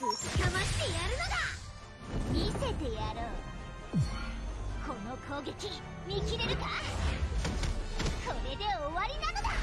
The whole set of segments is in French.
ぶちかましてやるのだ見せてやろうこの攻撃見切れるかこれで終わりなのだ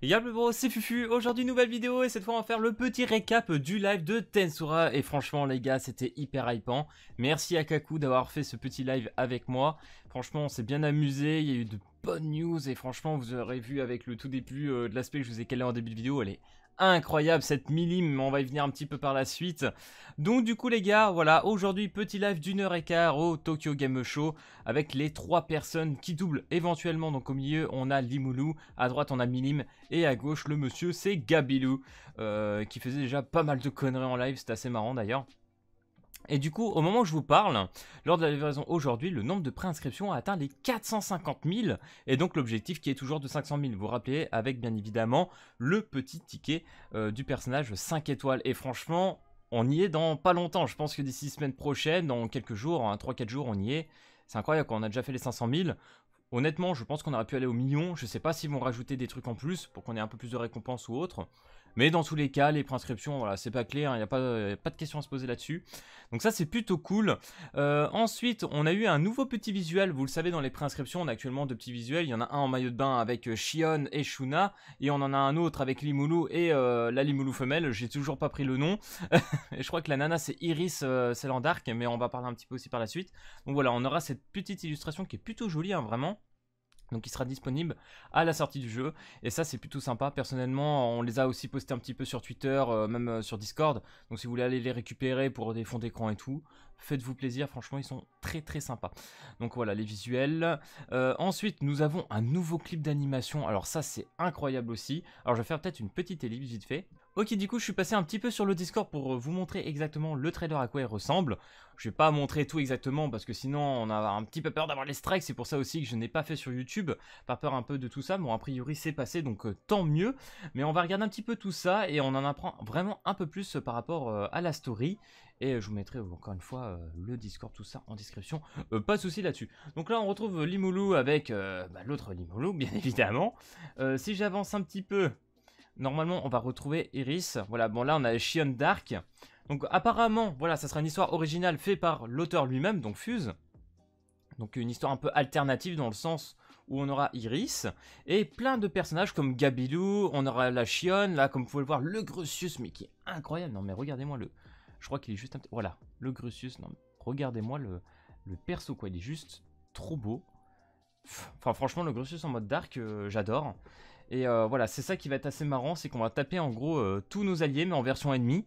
Y'a le bro, c'est Fufu, aujourd'hui nouvelle vidéo et cette fois on va faire le petit récap du live de Tensura et franchement les gars c'était hyper hypant. Merci à Kaku d'avoir fait ce petit live avec moi, franchement on s'est bien amusé, il y a eu de bonnes news et franchement vous aurez vu avec le tout début euh, de l'aspect que je vous ai calé en début de vidéo, allez incroyable cette Milim, on va y venir un petit peu par la suite. Donc du coup les gars, voilà, aujourd'hui petit live d'une heure et quart au Tokyo Game Show avec les trois personnes qui doublent éventuellement. Donc au milieu on a Limoulou, à droite on a Milim et à gauche le monsieur c'est Gabilou euh, qui faisait déjà pas mal de conneries en live, c'est assez marrant d'ailleurs. Et du coup, au moment où je vous parle, lors de la livraison aujourd'hui, le nombre de préinscriptions a atteint les 450 000, et donc l'objectif qui est toujours de 500 000. Vous vous rappelez, avec bien évidemment le petit ticket euh, du personnage 5 étoiles. Et franchement, on y est dans pas longtemps. Je pense que d'ici semaine prochaine, dans quelques jours, en hein, 3-4 jours, on y est. C'est incroyable, qu'on a déjà fait les 500 000. Honnêtement, je pense qu'on aurait pu aller au million. Je sais pas s'ils vont rajouter des trucs en plus pour qu'on ait un peu plus de récompenses ou autre. Mais dans tous les cas, les préinscriptions, voilà, c'est pas clair, il hein, n'y a, pas, pas de questions à se poser là-dessus. Donc ça, c'est plutôt cool. Euh, ensuite, on a eu un nouveau petit visuel. Vous le savez, dans les préinscriptions, on a actuellement deux petits visuels. Il y en a un en maillot de bain avec euh, Shion et Shuna, et on en a un autre avec Limoulou et euh, la Limoulou femelle. J'ai toujours pas pris le nom. et je crois que la nana, c'est Iris, en dark mais on va parler un petit peu aussi par la suite. Donc voilà, on aura cette petite illustration qui est plutôt jolie, hein, vraiment. Donc il sera disponible à la sortie du jeu. Et ça c'est plutôt sympa. Personnellement, on les a aussi postés un petit peu sur Twitter, euh, même euh, sur Discord. Donc si vous voulez aller les récupérer pour des fonds d'écran et tout, faites-vous plaisir. Franchement, ils sont très très sympas. Donc voilà, les visuels. Euh, ensuite, nous avons un nouveau clip d'animation. Alors ça c'est incroyable aussi. Alors je vais faire peut-être une petite ellipse vite fait. Ok, du coup, je suis passé un petit peu sur le Discord pour euh, vous montrer exactement le trader à quoi il ressemble. Je vais pas montrer tout exactement parce que sinon on a un petit peu peur d'avoir les strikes. C'est pour ça aussi que je n'ai pas fait sur YouTube, par peur un peu de tout ça. Bon, a priori c'est passé, donc euh, tant mieux. Mais on va regarder un petit peu tout ça et on en apprend vraiment un peu plus euh, par rapport à la story. Et je vous mettrai encore une fois le Discord, tout ça en description. pas de souci là-dessus. Donc là, on retrouve Limoulou avec bah, l'autre Limoulou, bien évidemment. si j'avance un petit peu, Normalement, on va retrouver Iris. Voilà, bon là, on a Shion Dark. Donc apparemment, voilà, ça sera une histoire originale faite par l'auteur lui-même, donc Fuse. Donc une histoire un peu alternative dans le sens où on aura Iris et plein de personnages comme Gabilou, on aura la Shion. là comme vous pouvez le voir le Grucius mais qui est incroyable. Non mais regardez-moi le je crois qu'il est juste un petit voilà, le Grucius. Non regardez-moi le le perso quoi, il est juste trop beau. Enfin franchement le Grucius en mode dark, euh, j'adore. Et euh, voilà, c'est ça qui va être assez marrant, c'est qu'on va taper en gros euh, tous nos alliés, mais en version ennemie.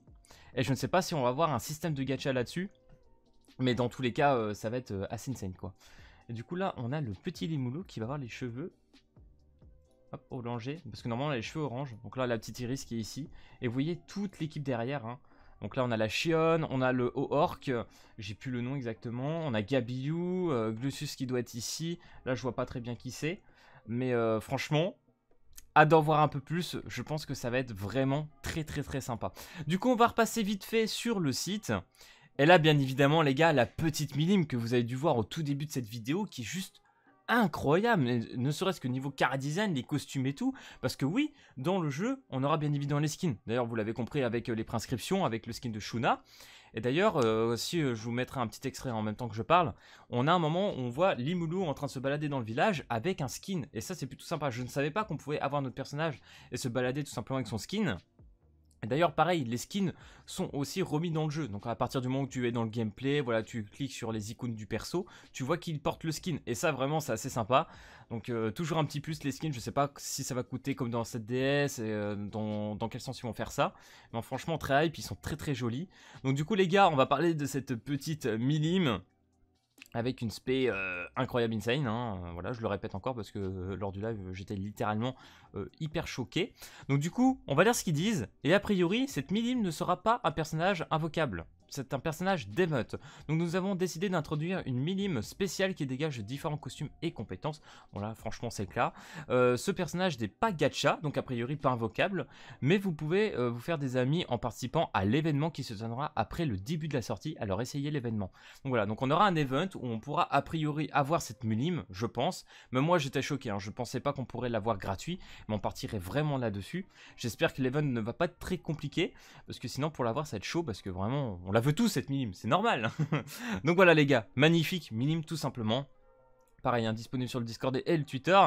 Et je ne sais pas si on va avoir un système de gacha là-dessus, mais dans tous les cas, euh, ça va être assez insane quoi. Et du coup là, on a le petit Limoulou qui va avoir les cheveux hop, orangés, parce que normalement on a les cheveux orange. Donc là, la petite iris qui est ici. Et vous voyez toute l'équipe derrière. Hein. Donc là, on a la Shion, on a le haut orc, j'ai plus le nom exactement. On a Gabiou, Glusus qui doit être ici. Là, je vois pas très bien qui c'est. Mais franchement, a d'en voir un peu plus, je pense que ça va être vraiment très très très sympa. Du coup on va repasser vite fait sur le site. Et là bien évidemment les gars, la petite minime que vous avez dû voir au tout début de cette vidéo qui est juste incroyable, ne serait-ce que niveau car design, les costumes et tout, parce que oui, dans le jeu, on aura bien évidemment les skins. D'ailleurs, vous l'avez compris avec euh, les prescriptions, avec le skin de Shuna, et d'ailleurs, aussi euh, si euh, je vous mettrai un petit extrait en même temps que je parle, on a un moment où on voit Limoulou en train de se balader dans le village avec un skin. Et ça, c'est plutôt sympa. Je ne savais pas qu'on pouvait avoir notre personnage et se balader tout simplement avec son skin d'ailleurs, pareil, les skins sont aussi remis dans le jeu. Donc à partir du moment où tu es dans le gameplay, voilà, tu cliques sur les icônes du perso, tu vois qu'il porte le skin. Et ça, vraiment, c'est assez sympa. Donc euh, toujours un petit plus les skins. Je sais pas si ça va coûter comme dans cette DS et euh, dans, quel sens ils vont faire ça. Mais franchement, très hype, ils sont très très jolis. Donc du coup, les gars, on va parler de cette petite euh, minime avec une spé euh, incroyable insane, hein. voilà je le répète encore parce que euh, lors du live j'étais littéralement euh, hyper choqué. Donc du coup on va lire ce qu'ils disent, et a priori cette Milim ne sera pas un personnage invocable, c'est un personnage d'émeute. Donc nous avons décidé d'introduire une minime spéciale qui dégage différents costumes et compétences. Bon là, franchement, c'est clair. Euh, ce personnage n'est pas gacha, donc a priori pas invocable, mais vous pouvez euh, vous faire des amis en participant à l'événement qui se tiendra après le début de la sortie, alors essayez l'événement. Donc voilà, donc on aura un event où on pourra a priori avoir cette minime, je pense. Mais moi, j'étais choqué, hein. je pensais pas qu'on pourrait l'avoir gratuit, mais on partirait vraiment là-dessus. J'espère que l'event ne va pas être très compliqué, parce que sinon pour l'avoir, ça va être chaud, parce que vraiment, on l'a on veut tous cette minime, c'est normal. Hein. Donc voilà les gars, magnifique minime tout simplement. Pareil, hein, disponible sur le Discord et, le Twitter.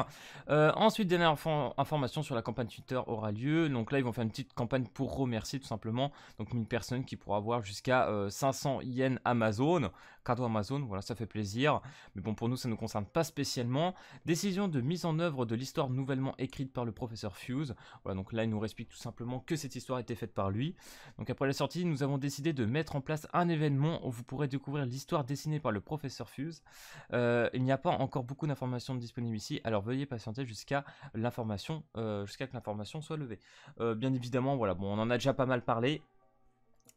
Euh, ensuite, dernière information sur la campagne Twitter aura lieu. Donc là, ils vont faire une petite campagne pour remercier tout simplement. Donc une personne qui pourra avoir jusqu'à 500 euh, yens Amazon. Cadeau Amazon, voilà, ça fait plaisir. Mais bon, pour nous, ça ne nous concerne pas spécialement. Décision de mise en œuvre de l'histoire nouvellement écrite par le professeur Fuse. Voilà, donc là, il nous explique tout simplement que cette histoire a été faite par lui. Donc après la sortie, nous avons décidé de mettre en place un événement où vous pourrez découvrir l'histoire dessinée par le professeur Fuse. Euh, il n'y a pas en encore beaucoup d'informations disponibles ici, alors veuillez patienter jusqu'à l'information, euh, jusqu'à que l'information soit levée. Euh, bien évidemment, voilà, bon, on en a déjà pas mal parlé,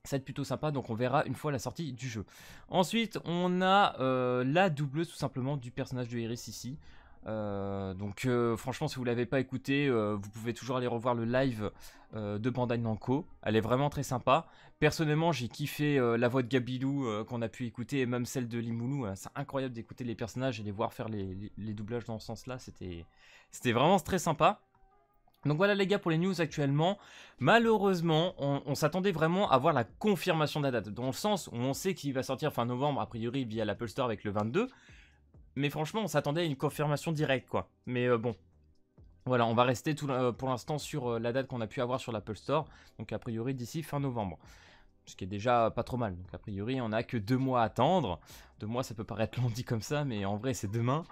ça va être plutôt sympa, donc on verra une fois la sortie du jeu. Ensuite, on a euh, la double tout simplement du personnage de Iris ici. Euh, donc euh, franchement si vous l'avez pas écouté euh, vous pouvez toujours aller revoir le live de Bandai Namco elle est vraiment très sympa personnellement j'ai kiffé la voix de Gabilou qu'on a pu écouter et même celle de Limoulou hein, c'est incroyable d'écouter les personnages et les voir faire les, doublages dans ce sens là c'était c'était vraiment très sympa donc voilà les gars pour les news actuellement. Malheureusement, on, on s'attendait vraiment à voir la confirmation de la date. Dans le sens où on sait qu'il va sortir fin novembre, a priori via l'Apple Store avec le 22. Mais franchement, on s'attendait à une confirmation directe, quoi. Mais euh, bon. Voilà, on va rester euh, pour l'instant sur euh, la date qu'on a pu avoir sur l'Apple Store. Donc, a priori, d'ici fin novembre ce qui est déjà pas trop mal. Donc a priori, on a que deux mois à attendre. Deux mois, ça peut paraître long dit comme ça, mais en vrai, c'est demain.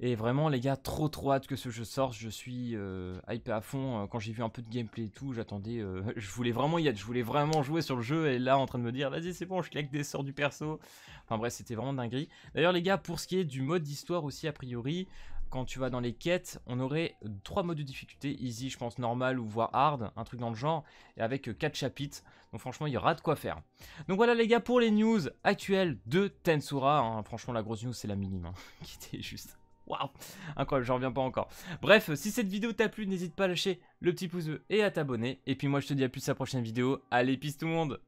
Et vraiment, les gars, trop trop hâte que ce jeu sorte. Je suis euh, hype hypé à fond. Euh, quand j'ai vu un peu de gameplay et tout, j'attendais. Euh, je voulais vraiment y être. Je voulais vraiment jouer sur le jeu. Et là, en train de me dire, vas-y, c'est bon, je claque des sorts du perso. Enfin bref, c'était vraiment dinguerie. D'ailleurs, les gars, pour ce qui est du mode d'histoire aussi, a priori, quand tu vas dans les quêtes, on aurait trois modes de difficulté, easy, je pense, normal ou voire hard, un truc dans le genre, et avec euh, quatre chapitres. Donc franchement, il y aura de quoi faire. Donc voilà les gars pour les news actuelles de Tensura. Hein. franchement, la grosse news, c'est la minime, hein. qui était juste... Waouh Incroyable, j'en reviens pas encore. Bref, si cette vidéo t'a plu, n'hésite pas à lâcher le petit pouce bleu et à t'abonner. Et puis moi, je te dis à plus à la prochaine vidéo. Allez, peace tout le monde